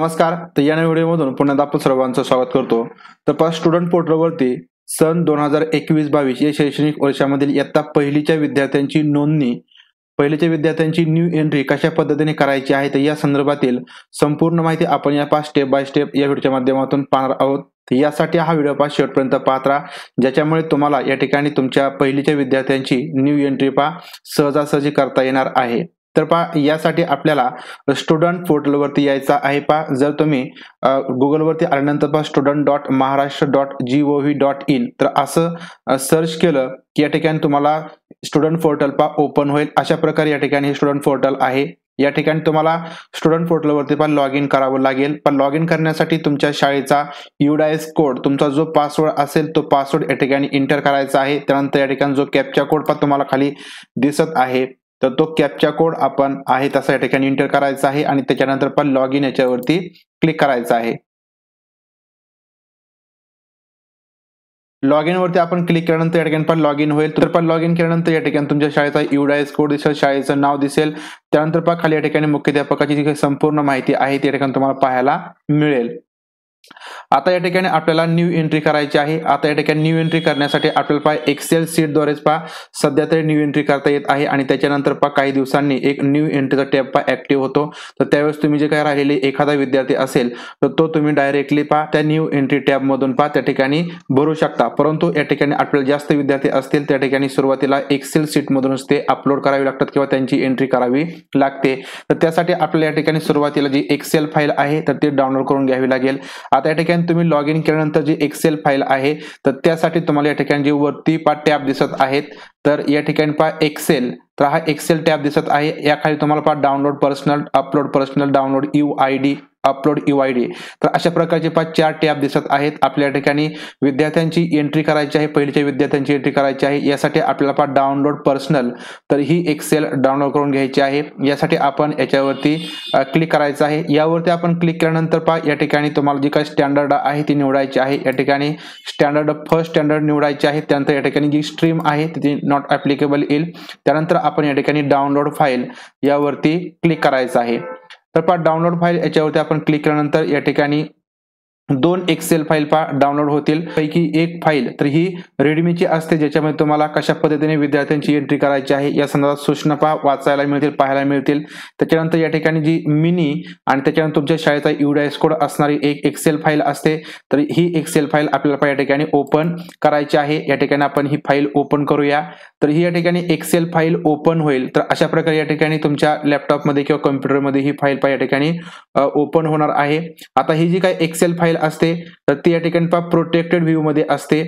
नमस्कार तर या व्हिडिओमधून पुन्हा आपण सर्वांचं स्वागत करतो तपास स्टुडंट पोर्टलवरती सन दोन हजार एकवीस बावीस या शैक्षणिक वर्षामधील इयत्ता पहिलीच्या विद्यार्थ्यांची नोंदणी पहिलीच्या विद्यार्थ्यांची न्यू एंट्री कशा पद्धतीने करायची आहे तर या संदर्भातील संपूर्ण माहिती आपण या पाच स्टेप बाय स्टेप या व्हिडिओच्या माध्यमातून पाहणार आहोत यासाठी हा व्हिडिओ पास शेवटपर्यंत पाहत राहा ज्याच्यामुळे तुम्हाला या ठिकाणी तुमच्या पहिलीच्या विद्यार्थ्यांची न्यू एंट्री पा सहजासहजी करता येणार आहे तर पा यासाठी आपल्याला स्टुडंट पोर्टलवरती यायचा आहे पा जर तुम्ही गुगलवरती आल्यानंतर पहा student dot Maharashtra dot G O V dot in तर असं सर्च केलं की या ठिकाणी तुम्हाला स्टुडंट पोर्टल पा ओपन होईल अशा प्रकारे या ठिकाणी हे स्टुडंट पोर्टल आहे या ठिकाणी तुम्हाला स्टुडंट पोर्टलवरती पण लॉग इन करावं लागेल पण लॉग इन करण्यासाठी तुमच्या शाळेचा युडायस कोड तुमचा जो पासवर्ड असेल तो पासवर्ड या ठिकाणी एंटर करायचा आहे त्यानंतर या ठिकाणी जो कॅपचा कोड पण तुम्हाला खाली दिसत आहे तर तो कॅपचा कोड आपण आहे तसा या ठिकाणी एंटर करायचा आहे आणि त्याच्यानंतर पण लॉग इन याच्यावरती क्लिक करायचं आहे लॉग इन वरती आपण क्लिक केल्यानंतर या ठिकाणी पण लॉग इन होईल तर पण लॉग इन केल्यानंतर या ठिकाणी तुमच्या शाळेचा युडायस कोड दिसेल शाळेचं नाव दिसेल त्यानंतर पण खाली या ठिकाणी मुख्याध्यापकाची जी संपूर्ण माहिती आहे ती या ठिकाणी तुम्हाला पाहायला मिळेल आता या ठिकाणी आपल्याला न्यू एंट्री करायची आहे आता या ठिकाणी न्यू एंट्री करण्यासाठी आपल्याला पहा एक्सेल सीटद्वारेच पहा सध्या तरी न्यू एंट्री करता येत आहे आणि त्याच्यानंतर पहा काही दिवसांनी एक न्यू एंट्रीचा टॅब पहा ऍक्टिव्ह होतो तर त्यावेळेस तुम्ही जे काय राहिलेले एखादा विद्यार्थी असेल तर तो तुम्ही डायरेक्टली पहा त्या न्यू एंट्री टॅबमधून पहा त्या ठिकाणी भरू शकता परंतु या ठिकाणी आपल्याला जास्त विद्यार्थी असतील त्या ठिकाणी सुरुवातीला एक्सेल सीटमधूनच ते अपलोड करावे लागतात किंवा त्यांची एंट्री करावी लागते तर त्यासाठी आपल्याला या ठिकाणी सुरुवातीला जी एक्सेल फाईल आहे तर ती डाउनलोड करून घ्यावी लागेल आता या ठिकाणी ठिकाणी तुम्ही लॉग इन केल्यानंतर जी एक्सेल फाईल आहे तर त्यासाठी तुम्हाला या ठिकाणी जे वरती पा टॅब दिसत आहेत तर या ठिकाणी पा एक्सेल तर हा एक्सेल टॅब दिसत आहे याखाली तुम्हाला पहा download personal upload personal download U I D upload U I D तर अशा प्रकारचे पाच चार टॅब दिसत आहेत आपल्या ठिकाणी विद्यार्थ्यांची एंट्री करायची आहे पहिलीच्या विद्यार्थ्यांची एंट्री करायची आहे यासाठी आपल्याला पहा डाउनलोड पर्सनल तर ही एक सेल डाउनलोड करून घ्यायची आहे यासाठी आपण याच्यावरती क्लिक करायचं आहे यावरती आपण क्लिक केल्यानंतर पहा या ठिकाणी तुम्हाला जी काय स्टँडर्ड आहे ती निवडायची आहे या ठिकाणी स्टँडर्ड फर्स्ट स्टँडर्ड निवडायची आहे त्यानंतर या ठिकाणी जी स्ट्रीम आहे ती नॉट ॲप्लिकेबल येईल त्यानंतर आपण या ठिकाणी डाउनलोड फाईल यावरती क्लिक करायचं आहे तर पहा डाउनलोड फाईल याच्यावरती आपण क्लिक केल्यानंतर या ठिकाणी दोन एक्सेल फाईल पहा डाउनलोड होतील पैकी एक फाईल तर ही रेडमीची असते ज्याच्यामध्ये तुम्हाला कशा पद्धतीने विद्यार्थ्यांची एंट्री करायची आहे या संदर्भात सूचना पहा वाचायला मिळतील पाहायला मिळतील त्याच्यानंतर या ठिकाणी जी मिनी आणि त्याच्यानंतर तुमच्या शाळेचा युडीएस कोड असणारी एक एक्सेल फाईल असते तर ही एक्सेल फाईल आपल्याला या ठिकाणी ओपन करायची आहे या ठिकाणी आपण ही फाईल ओपन करूया तर ही या ठिकाणी एक्सेल फाईल ओपन होईल तर अशा प्रकारे या ठिकाणी तुमच्या लॅपटॉपमध्ये किंवा कम्प्युटरमध्ये ही फाईल या ठिकाणी ओपन होणार आहे आता ही जी काय एक्सेल फाईल असते तर ती या ठिकाणी प्रोटेक्टेड प्रोटेक्टेड मध्ये असते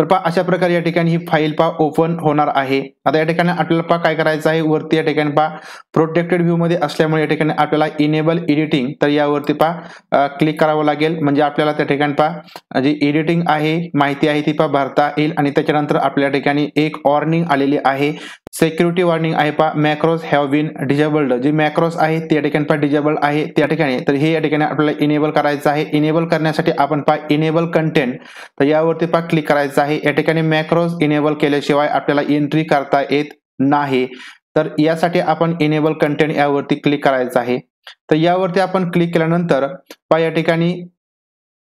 तर पहा अशा प्रकारे या ठिकाणी ही फाईल पा ओपन होणार आहे आता या ठिकाणी आपल्याला पहा काय करायचं आहे वरती या ठिकाणी पहा प्रोटेक्टेड व्ह्यू मध्ये असल्यामुळे या ठिकाणी आपल्याला इनेबल एडिटिंग तर यावरती पहा क्लिक करावं लागेल म्हणजे आपल्याला त्या ठिकाणी पहा जी एडिटिंग आहे माहिती आहे ती पहा भरता येईल आणि त्याच्यानंतर आपल्या ठिकाणी एक वॉर्निंग आलेली आहे सेक्युरिटी वॉर्निंग आहे पा मॅक्रोस हॅव बीन डिजेबल्ड जे मॅक्रोस आहे त्या ठिकाणी पहा डिजेबल आहे त्या ठिकाणी तर हे या ठिकाणी आपल्याला इनेबल करायचं आहे इनेबल करण्यासाठी आपण पहा इनेबल कंटेंट तर यावरती पहा क्लिक करायचं आहे आहे या ठिकाणी मॅक्रोज इनेबल केल्याशिवाय आपल्याला एंट्री करता येत नाही तर यासाठी आपण इनेबल कंटेंट यावरती क्लिक करायचं आहे तर यावरती आपण क्लिक केल्यानंतर पहा या ठिकाणी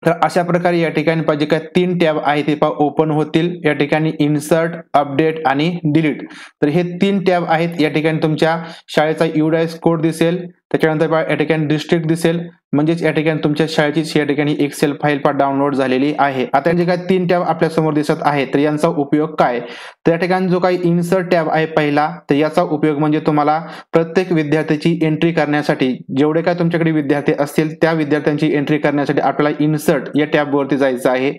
तर अशा प्रकारे या ठिकाणी पाहिजे काय तीन टॅब आहे ते पहा ओपन होतील या ठिकाणी इन्सर्ट अपडेट आणि डिलीट तर हे तीन टॅब आहेत या ठिकाणी तुमच्या शाळेचा युडायस कोड दिसेल त्याच्यानंतर पहा या ठिकाणी डिस्ट्रिक्ट दिसेल म्हणजेच या ठिकाणी तुमच्या शाळेची या ठिकाणी एक्सेल फाईल पण डाउनलोड झालेली आहे आता जे काय तीन टॅब आपल्या समोर दिसत आहे तर यांचा उपयोग काय तर या ठिकाणी जो काही इन्सर्ट टॅब आहे पहिला तर याचा उपयोग म्हणजे तुम्हाला प्रत्येक विद्यार्थ्याची एंट्री करण्यासाठी जेवढे काय तुमच्याकडे विद्यार्थी असतील त्या विद्यार्थ्यांची एंट्री करण्यासाठी आपल्याला इन्सर्ट या टॅबवरती जायचं आहे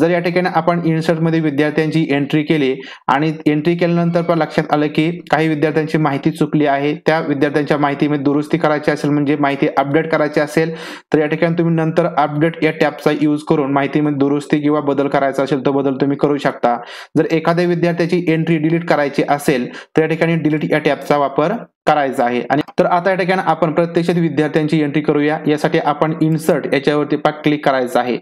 जर या ठिकाणी आपण इन्सर्टमध्ये विद्यार्थ्यांची एंट्री केली आणि एंट्री केल्यानंतर पण लक्षात आलं की काही विद्यार्थ्यांची माहिती चुकली आहे त्या विद्यार्थ्यांच्या माहितीमध्ये दुरुस्ती करा करायची असेल म्हणजे माहिती अपडेट करायची असेल तर या ठिकाणी तुम्ही नंतर अपडेट या टॅबचा यूज करून माहितीमध्ये म्हणजे दुरुस्ती किंवा बदल करायचा असेल तो बदल तुम्ही करू शकता जर एखाद्या विद्यार्थ्याची एंट्री डिलीट करायची असेल तर या ठिकाणी डिलीट या टॅपचा वापर करायचा आहे आणि तर आता या ठिकाणी आपण प्रत्यक्षात विद्यार्थ्यांची एंट्री करूया यासाठी आपण इन्सर्ट याच्यावरती पा क्लिक करायचं आहे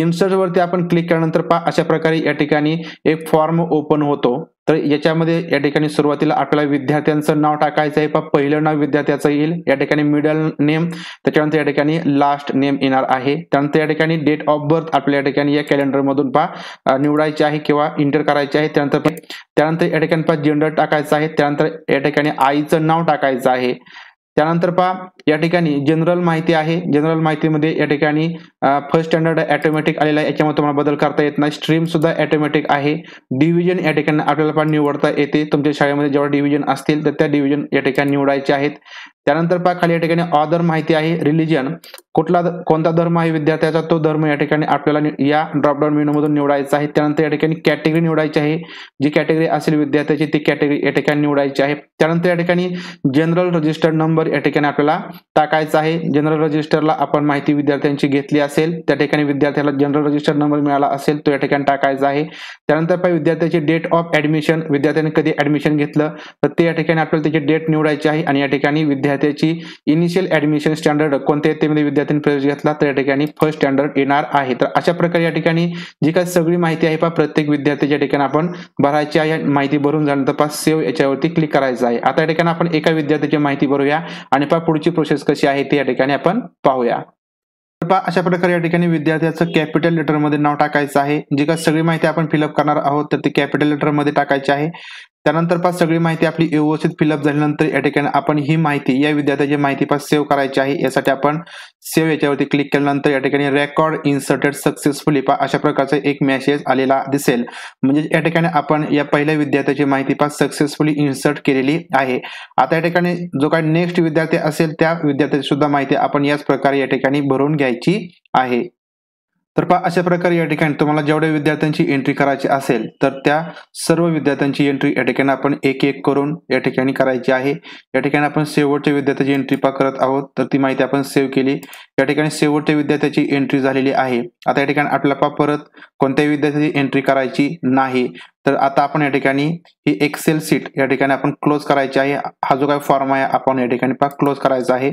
इन्सर्ट वरती आपण क्लिक केल्यानंतर पा अशा प्रकारे या ठिकाणी एक फॉर्म ओपन होतो तर याच्यामध्ये या ठिकाणी सुरुवातीला आपल्याला विद्यार्थ्यांचं नाव टाकायचं आहे पहिलं नाव विद्यार्थ्याचं येईल या ठिकाणी मिडल नेम त्याच्यानंतर या ठिकाणी लास्ट नेम येणार आहे त्यानंतर या ठिकाणी डेट ऑफ बर्थ आपल्या या ठिकाणी या कॅलेंडरमधून पहा निवडायचे आहे किंवा इंटर करायचे आहे त्यानंतर त्यानंतर या ठिकाणी पहा जेंडर टाकायचं आहे त्यानंतर या ठिकाणी आईचं नाव टाकायचं आहे त्यानंतर पहा या ठिकाणी जनरल माहिती आहे जनरल माहितीमध्ये या ठिकाणी फर्स्ट स्टँडर्ड ॲटोमॅटिक आलेला आहे याच्यामध्ये तुम्हाला बदल करता येत नाही स्ट्रीम सुद्धा ऑटोमॅटिक आहे डिव्हिजन या ठिकाणी आपल्याला पण निवडता येते तुमच्या शाळेमध्ये जेव्हा डिव्हिजन असतील तर त्या डिव्हिजन या ठिकाणी निवडायचे आहेत त्यानंतर पहा खाली या ठिकाणी अधर्म माहिती आहे रिलिजन कुठला कोणता धर्म आहे विद्यार्थ्याचा तो धर्म या ठिकाणी आपल्याला या ड्रॉपडाऊन मधून निवडायचा आहे त्यानंतर या ठिकाणी कॅटेगरी निवडायची आहे जी कॅटेगरी असेल विद्यार्थ्याची ती कॅटेगरी या ठिकाणी निवडायची आहे त्यानंतर या ठिकाणी जनरल रजिस्टर्ड नंबर या ठिकाणी आपल्याला टाकायचा आहे जनरल रजिस्टरला आपण माहिती विद्यार्थ्यांची घेतली असेल त्या ठिकाणी विद्यार्थ्याला जनरल रजिस्टर नंबर मिळाला असेल तो या ठिकाणी टाकायचा आहे त्यानंतर पाहिजे विद्यार्थ्याची डेट ऑफ ऍडमिशन विद्यार्थ्याने कधी ऍडमिशन घेतलं तर ते या ठिकाणी आपल्याला त्याची डेट निवडायची आहे आणि या ठिकाणी विद्यार्थी विद्यार्थ्याची इनिशियल ऍडमिशन स्टँडर्ड कोणत्या त्यामध्ये विद्यार्थ्यांनी प्रवेश घेतला तर या ठिकाणी फर्स्ट स्टँडर्ड येणार आहे तर अशा प्रकारे या ठिकाणी जी काही सगळी माहिती आहे पा प्रत्येक विद्यार्थ्याच्या ठिकाणी आपण भरायची आहे माहिती भरून झाल्यानंतर पहा सेव्ह याच्यावरती क्लिक करायचं आहे आता या ठिकाणी आपण एका विद्यार्थ्याची माहिती भरूया आणि पा पुढची प्रोसेस कशी आहे ती या ठिकाणी आपण पाहूया पहा अशा प्रकारे या ठिकाणी विद्यार्थ्याचं कॅपिटल लेटर मध्ये नाव टाकायचं आहे जी का सगळी माहिती आपण फिलअप करणार आहोत तर ती कॅपिटल लेटरमध्ये टाकायची आहे त्यानंतर पास सगळी माहिती आपली व्यवस्थित फिलअप झाल्यानंतर या ठिकाणी आपण ही माहिती या विद्यार्थ्याची माहिती पास सेव्ह करायची आहे यासाठी आपण सेव्ह याच्यावरती क्लिक केल्यानंतर या ठिकाणी रेकॉर्ड इन्सर्टेड सक्सेसफुली पा अशा प्रकारचा एक मेसेज आलेला दिसेल म्हणजे या ठिकाणी आपण या पहिल्या विद्यार्थ्याची माहिती पास सक्सेसफुली इन्सर्ट केलेली आहे आता या ठिकाणी जो काही नेक्स्ट विद्यार्थी असेल त्या विद्यार्थ्याची सुद्धा माहिती आपण याच प्रकारे या ठिकाणी भरून घ्यायची आहे तर पहा अशा प्रकारे या ठिकाणी तुम्हाला जेवढ्या विद्यार्थ्यांची एंट्री करायची असेल तर त्या सर्व विद्यार्थ्यांची एंट्री या ठिकाणी आपण एक एक करून या ठिकाणी करायची आहे या ठिकाणी आपण शेवटच्या विद्यार्थ्याची एंट्री पा करत आहोत तर ती माहिती आपण सेव्ह केली या ठिकाणी शेवटच्या विद्यार्थ्याची एंट्री झालेली आहे आता या ठिकाणी आपल्याला पा परत कोणत्याही विद्यार्थ्याची एंट्री करायची नाही तर आता आपण या ठिकाणी ही एक्सेल सीट या ठिकाणी आपण क्लोज करायची आहे हा जो काही फॉर्म आहे आपण या ठिकाणी पा क्लोज करायचा आहे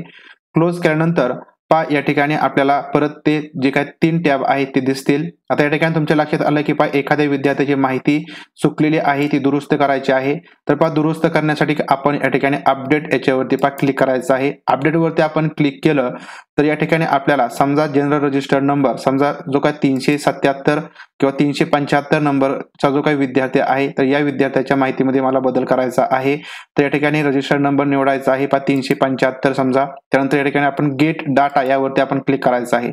क्लोज केल्यानंतर पा या ठिकाणी आपल्याला परत ते जे काय तीन टॅब आहेत ते दिसतील आता या ठिकाणी तुमच्या लक्षात आलं की पा एखाद्या विद्यार्थ्याची माहिती चुकलेली आहे ती दुरुस्त करायची आहे तर पा दुरुस्त करण्यासाठी आपण या ठिकाणी अपडेट याच्यावरती पा क्लिक करायचं आहे अपडेटवरती आपण क्लिक केलं तर या ठिकाणी आपल्याला समजा जनरल रजिस्टर्ड नंबर समजा जो काही तीनशे सत्याहत्तर किंवा तीनशे पंच्याहत्तर नंबरचा जो काही विद्यार्थी आहे तर या विद्यार्थ्याच्या माहितीमध्ये मला बदल करायचा आहे तर या ठिकाणी रजिस्टर्ड नंबर निवडायचा आहे पा तीनशे पंच्याहत्तर समजा त्यानंतर या ठिकाणी आपण गेट डाटा यावरती आपण क्लिक करायचं आहे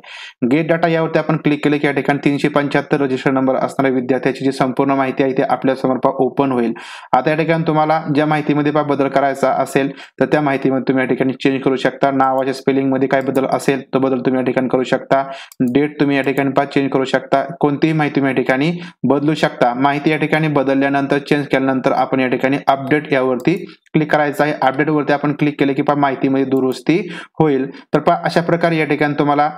गेट डाटा यावरती आपण क्लिक केलं की या ठिकाणी तीनशे पंच्याहत्तर रजिस्टर्ड नंबर असणाऱ्या विद्यार्थ्याची जी संपूर्ण माहिती आहे ती आपल्यासमोर पा ओपन होईल आता या ठिकाणी तुम्हाला ज्या माहितीमध्ये पा बदल करायचा असेल तर त्या माहितीमध्ये तुम्ही या ठिकाणी चेंज करू शकता नावाच्या स्पेलिंगमध्ये काय बदल असेल तो बदल तुम्ही या ठिकाणी करू शकता डेट तुम्ही या ठिकाणी पाच चेंज करू शकता कोणतीही माहिती तुम्ही या ठिकाणी बदलू शकता माहिती या ठिकाणी बदलल्यानंतर चेंज केल्यानंतर आपण या ठिकाणी अपडेट यावरती क्लिक करायचं आहे अपडेटवरती आपण क्लिक केले की पहा माहितीमध्ये दुरुस्ती होईल तर पहा अशा प्रकारे या ठिकाणी तुम्हाला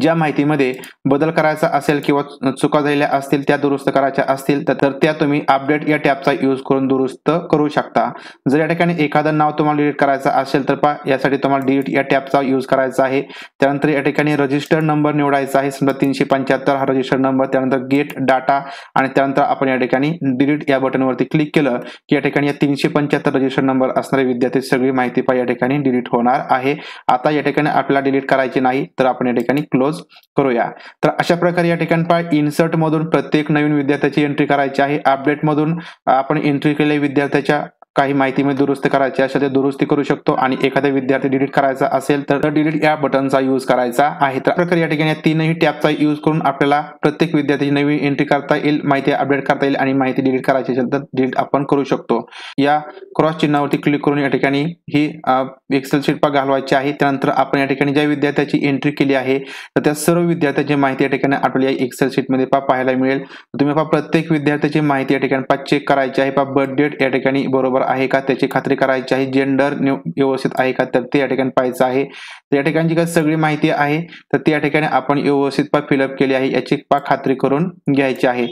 ज्या माहितीमध्ये बदल करायचा असेल किंवा चुका झालेल्या असतील त्या दुरुस्त करायच्या असतील तर त्या तुम्ही अपडेट या टॅबचा यूज करून दुरुस्त करू शकता जर या ठिकाणी एखादं नाव तुम्हाला डिलीट करायचं असेल तर पा यासाठी तुम्हाला डिलीट या टॅबचा यूज करायचा आहे त्यानंतर या ठिकाणी रजिस्टर नंबर निवडायचा आहे समजा तीनशे पंच्याहत्तर हा रजिस्टर नंबर त्यानंतर गेट डाटा आणि त्यानंतर आपण या ठिकाणी डिलीट या बटनवरती क्लिक केलं की या ठिकाणी या तीनशे पंच्याहत्तर रजिस्टर नंबर असणारे विद्यार्थी सगळी माहिती पा या ठिकाणी डिलीट होणार आहे आता या ठिकाणी आपल्याला डिलीट करायची नाही तर आपण या ठिकाणी क्लोज करूया तर अशा प्रकारे या ठिकाणी पहा इन्सर्ट मधून प्रत्येक नवीन विद्यार्थ्याची एंट्री करायची आहे अपडेट मधून आपण एंट्री केले विद्यार्थ्याच्या काही माहिती मी दुरुस्त करायची असेल तर दुरुस्ती करू शकतो आणि एखादा विद्यार्थी डिलीट करायचा असेल तर डिलीट या बटनचा यूज करायचा आहे तर प्रकारे या ठिकाणी तीनही टॅबचा यूज करून आपल्याला प्रत्येक विद्यार्थ्याची नवी एंट्री करता येईल माहिती अपडेट करता येईल आणि माहिती डिलीट करायची असेल तर डिलीट आपण करू शकतो या क्रॉस चिन्हावरती क्लिक करून या ठिकाणी ही एक्सेल शीट पा घालवायची आहे त्यानंतर आपण या ठिकाणी ज्या विद्यार्थ्याची एंट्री केली आहे तर त्या सर्व विद्यार्थ्याची माहिती या ठिकाणी आपल्याला या एक्सेल शीटमध्ये पा पाहायला मिळेल तुम्ही पा प्रत्येक विद्यार्थ्याची माहिती या ठिकाणी पा चेक करायची आहे पा बर्थ डेट या ठिकाणी बरोबर आहे का त्याची खात्री करायची आहे जेंडर व्यवस्थित आहे का तर ते या ठिकाणी पाहायचं आहे तर या ठिकाणची काय सगळी माहिती आहे तर ती या ठिकाणी आपण व्यवस्थित पा फिलअप केली आहे याची पा खात्री करून घ्यायची आहे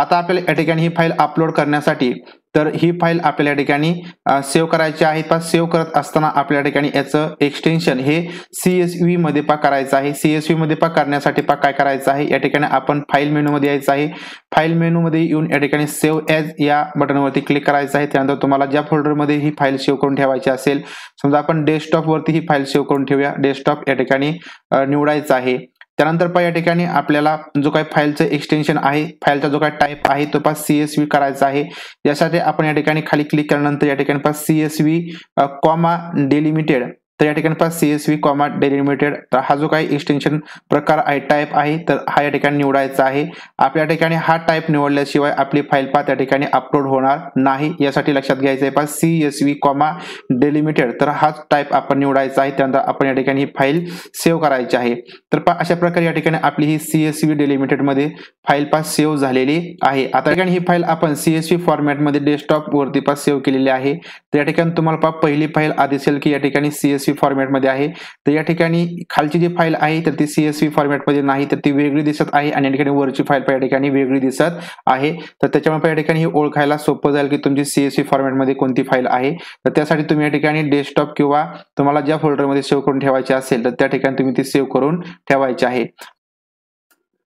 आता आपल्याला या ठिकाणी ही फाईल अपलोड करण्यासाठी तर ही फाईल आपल्याला या ठिकाणी सेव्ह करायची आहे पा सेव्ह करत असताना आपल्या ठिकाणी याचं एक्सटेन्शन हे सी एस व्ही मध्ये पा करायचं आहे सी एस व्ही मध्ये पा करण्यासाठी पा काय करायचं आहे या ठिकाणी आपण फाईल मेनूमध्ये यायचं आहे फाईल मेनूमध्ये येऊन या ठिकाणी सेव्ह एज या बटनवरती क्लिक करायचं आहे त्यानंतर तुम्हाला ज्या फोल्डरमध्ये ही फाईल सेव्ह करून ठेवायची असेल समजा आपण डेस्कटॉपवरती ही फाईल सेव्ह करून ठेवूया डेस्कटॉप या ठिकाणी निवडायचं आहे त्यानंतर पहा या ठिकाणी आपल्याला जो काही फाईलचं एक्सटेन्शन आहे फाईलचा जो काही टाईप आहे तो पास सी एस करायचा आहे यासाठी आपण या ठिकाणी खाली क्लिक केल्यानंतर या ठिकाणी पास सी एस कॉमा डेलिमिटेड तर या ठिकाणी पहा सी कॉमा डेलिमिटेड तर हा जो काही एक्सटेन्शन प्रकार आहे टाईप आहे तर हा या ठिकाणी निवडायचा आहे आपल्या ठिकाणी हा टाईप निवडल्याशिवाय आपली फाईल पहा त्या ठिकाणी अपलोड होणार नाही यासाठी लक्षात घ्यायचं आहे पहा सी कॉमा डेलिमिटेड तर हाच टाईप आपण निवडायचा आहे त्यानंतर आपण या ठिकाणी ही फाईल सेव्ह करायची आहे तर पहा अशा प्रकारे या ठिकाणी आपली ही सी एस मध्ये डेलिमिटेडमध्ये फाईल पास सेव्ह झालेली आहे आता ठिकाणी ही फाईल आपण सी एस व्ही फॉर्मॅटमध्ये डेस्कटॉपवरती पहा सेव्ह केलेली आहे तर या ठिकाणी तुम्हाला पहा पहिली फाईल आधी असेल की या ठिकाणी सीएस सीएसव्ही फॉर्मॅटमध्ये आहे तर या ठिकाणी खालची जी फाईल आहे तर ती सीएसव्ही फॉर्मॅटमध्ये नाही तर ती वेगळी दिसत आहे आणि या ठिकाणी वरची फाईल या ठिकाणी वेगळी दिसत आहे तर त्याच्यामुळे या ठिकाणी ओळखायला सोपं जाईल की तुमची सीएसव्ही फॉर्मॅटमध्ये कोणती फाईल आहे तर त्यासाठी तुम्ही या ठिकाणी डेस्कटॉप किंवा तुम्हाला ज्या फोल्डरमध्ये सेव्ह करून ठेवायचे असेल तर त्या ठिकाणी तुम्ही ती सेव्ह करून ठेवायचे आहे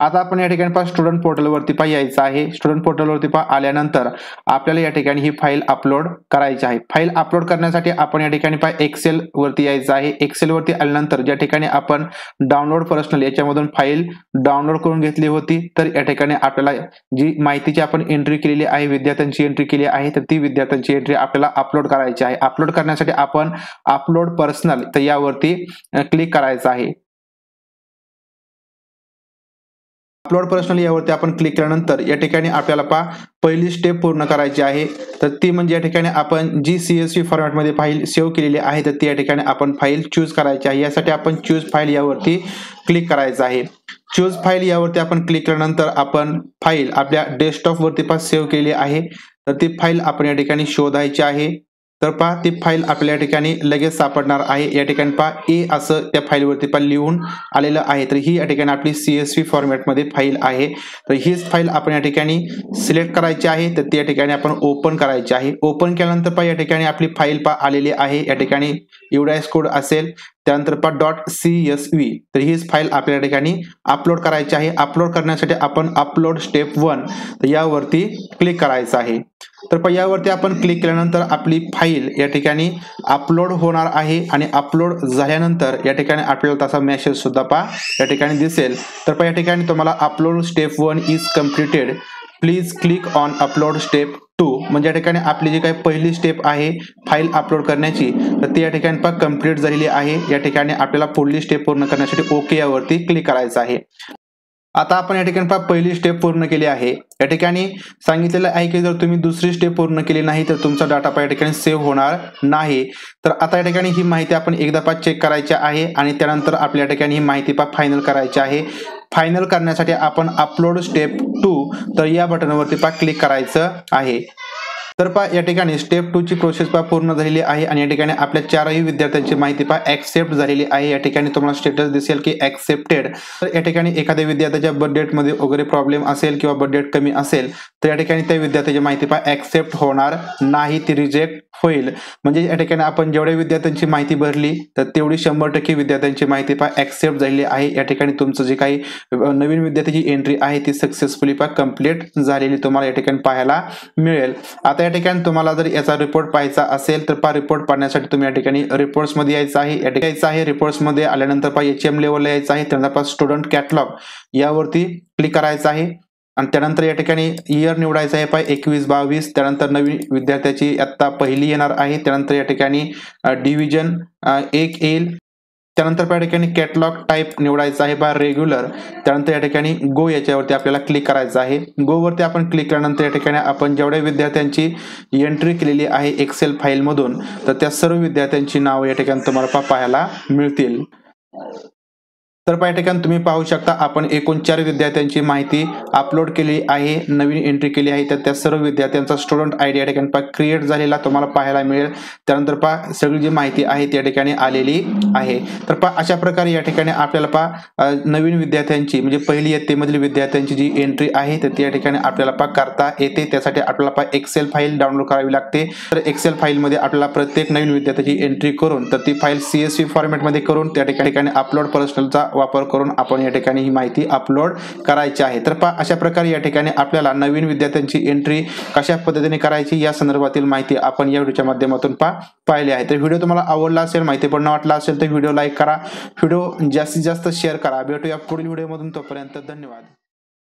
आता आपण या ठिकाणी पहा स्टुडंट पोर्टलवरती पहा यायचं आहे स्टुडंट पोर्टलवरती पहा आल्यानंतर आपल्याला या ठिकाणी ही फाईल अपलोड करायची आहे फाईल अपलोड करण्यासाठी आपण या ठिकाणी पहा एक्सेल वरती यायचं आहे एक्सेल वरती आल्यानंतर ज्या ठिकाणी आपण डाउनलोड पर्सनल याच्यामधून फाईल डाउनलोड करून घेतली होती तर या ठिकाणी आपल्याला जी माहितीची आपण एंट्री केलेली आहे विद्यार्थ्यांची एंट्री केली आहे तर ती विद्यार्थ्यांची एंट्री आपल्याला अपलोड करायची आहे अपलोड करण्यासाठी आपण अपलोड पर्सनल तर यावरती क्लिक करायचं आहे अपलोड पर्सनल यावरती आपण क्लिक केल्यानंतर या ठिकाणी आपल्याला पा पहिली स्टेप पूर्ण करायची आहे तर ती म्हणजे या ठिकाणी आपण जी सी एस व्ही फॉर्मॅटमध्ये फाईल सेव्ह केलेली आहे तर ती या ठिकाणी आपण फाईल चूज करायची आहे यासाठी आपण चूज फाईल यावरती क्लिक करायचं आहे चूज फाईल यावरती आपण क्लिक केल्यानंतर आपण फाईल आपल्या डेस्कटॉपवरती पण सेव्ह केली आहे तर ती फाईल आपण या ठिकाणी शोधायची आहे तर पहा ती फाईल आपल्या या ठिकाणी लगेच सापडणार आहे या ठिकाणी पहा ए असं त्या फाईलवरती पहा लिहून आलेलं आहे तर ही या ठिकाणी आपली सी एस व्ही फॉर्मॅटमध्ये फाईल आहे तर हीच फाईल आपण या ठिकाणी सिलेक्ट करायची आहे तर ती या ठिकाणी आपण ओपन करायची आहे ओपन केल्यानंतर पहा या ठिकाणी आपली फाईल पहा आलेली आहे या ठिकाणी एवढा कोड असेल त्यानंतर पहा डॉट सी एस व्ही तर हीच फाईल आपल्या ठिकाणी अपलोड करायची आहे अपलोड करण्यासाठी आपण अपलोड स्टेप वन तर यावरती क्लिक करायचं आहे तर पहिल्यावरती आपण क्लिक केल्यानंतर आपली फाईल या ठिकाणी अपलोड होणार आहे आणि अपलोड झाल्यानंतर या ठिकाणी आपल्याला तसा मेसेज सुद्धा पहा या ठिकाणी दिसेल तर या ठिकाणी तुम्हाला upload step one is completed please click on upload step two म्हणजे या ठिकाणी आपली जी काही पहिली स्टेप आहे फाईल अपलोड करण्याची तर ती या ठिकाणी पण कम्प्लीट झालेली आहे या ठिकाणी आपल्याला पुढली स्टेप पूर्ण करण्यासाठी ओके यावरती क्लिक करायचं आहे आता आपण या ठिकाणी पहा पहिली स्टेप पूर्ण केली आहे या ठिकाणी सांगितलेलं आहे की जर तुम्ही दुसरी स्टेप पूर्ण केली नाही तर तुमचा डाटा पहा या ठिकाणी सेव्ह होणार नाही तर आता या ठिकाणी ही माहिती आपण एकदा पा चेक करायची आहे आणि त्यानंतर आपल्या ठिकाणी ही माहिती पहा फायनल करायची आहे फायनल करण्यासाठी आपण अपलोड स्टेप टू तर या बटनवरती पहा क्लिक करायचं आहे तर पहा या ठिकाणी स्टेप टू ची प्रोसेस पहा पूर्ण झालेली आहे आणि या ठिकाणी आपल्या चारही विद्यार्थ्यांची माहिती पहा ऍक्सेप्ट झालेली आहे या ठिकाणी तुम्हाला स्टेटस दिसेल की ऍक्सेप्टेड तर या ठिकाणी एखाद्या विद्यार्थ्याच्या मध्ये वगैरे प्रॉब्लेम असेल किंवा बर्थ डेट कमी असेल तर या ठिकाणी त्या विद्यार्थ्याची माहिती पहा ऍक्सेप्ट होणार नाही ती रिजेक्ट होईल म्हणजे या ठिकाणी आपण जेवढ्या विद्यार्थ्यांची माहिती भरली तर तेवढी शंभर टक्के विद्यार्थ्यांची माहिती पहा ऍक्सेप्ट झालेली आहे या ठिकाणी तुमचं जे काही नवीन विद्यार्थ्याची एंट्री आहे ती सक्सेसफुली पहा कम्प्लीट झालेली तुम्हाला या ठिकाणी पाहायला मिळेल आता या ठिकाणी तुम्हाला जर याचा रिपोर्ट पाहायचा असेल तर पा रिपोर्ट पाहण्यासाठी तुम्ही या ठिकाणी मध्ये यायचं आहे या ठिकाणी यायचं आहे मध्ये आल्यानंतर पा एच एम लेवलला यायचं आहे त्यानंतर पा स्टुडंट कॅटलॉग यावरती क्लिक करायचं आहे आणि त्यानंतर या ठिकाणी इयर निवडायचं आहे पाय एकवीस बावीस त्यानंतर नवीन विद्यार्थ्याची आत्ता पहिली येणार आहे त्यानंतर या ठिकाणी डिव्हिजन एक येईल त्यानंतर या ठिकाणी कॅटलॉग टाईप निवडायचा आहे बा रेग्युलर त्यानंतर या ठिकाणी गो याच्यावरती आपल्याला क्लिक करायचं आहे गोवरती आपण क्लिक केल्यानंतर या ठिकाणी आपण जेवढ्या विद्यार्थ्यांची एंट्री केलेली आहे एक्सेल फाईलमधून तर त्या सर्व विद्यार्थ्यांची नावं या ठिकाणी तुम्हाला पाहायला मिळतील तर ठिकाणी तुम्ही पाहू शकता आपण एकूण चार विद्यार्थ्यांची माहिती अपलोड केली आहे नवीन एंट्री केली आहे तर त्या सर्व विद्यार्थ्यांचा स्टुडंट आय डी या ठिकाणी पहा क्रिएट झालेला तुम्हाला पाहायला मिळेल त्यानंतर पहा सगळी जी माहिती आहे त्या ठिकाणी आलेली आहे तर पहा अशा प्रकारे या ठिकाणी आपल्याला पहा नवीन विद्यार्थ्यांची म्हणजे पहिली इयत्तेमधील विद्यार्थ्यांची जी एंट्री आहे तर त्या ठिकाणी आपल्याला पहा करता येते त्यासाठी आपल्याला पा एक्सेल फाईल डाउनलोड करावी लागते तर एक्सेल फाईलमध्ये आपल्याला प्रत्येक नवीन विद्यार्थ्याची एंट्री करून तर ती फाईल सी एस सी फॉर्मॅटमध्ये करून त्या ठिकाणी अपलोड पर्सनलचा वापर करून आपण या ठिकाणी ही माहिती अपलोड करायची आहे तर पहा अशा प्रकारे या ठिकाणी आपल्याला नवीन विद्यार्थ्यांची एंट्री कशा पद्धतीने करायची या संदर्भातील माहिती आपण या व्हिडिओच्या माध्यमातून पा पाहिली आहे तर व्हिडिओ तुम्हाला आवडला असेल माहिती माहितीपूर्ण वाटला असेल तर व्हिडिओ लाईक करा व्हिडिओ जास्तीत जास्त शेअर करा भेटूया पुढील व्हिडिओमधून तोपर्यंत धन्यवाद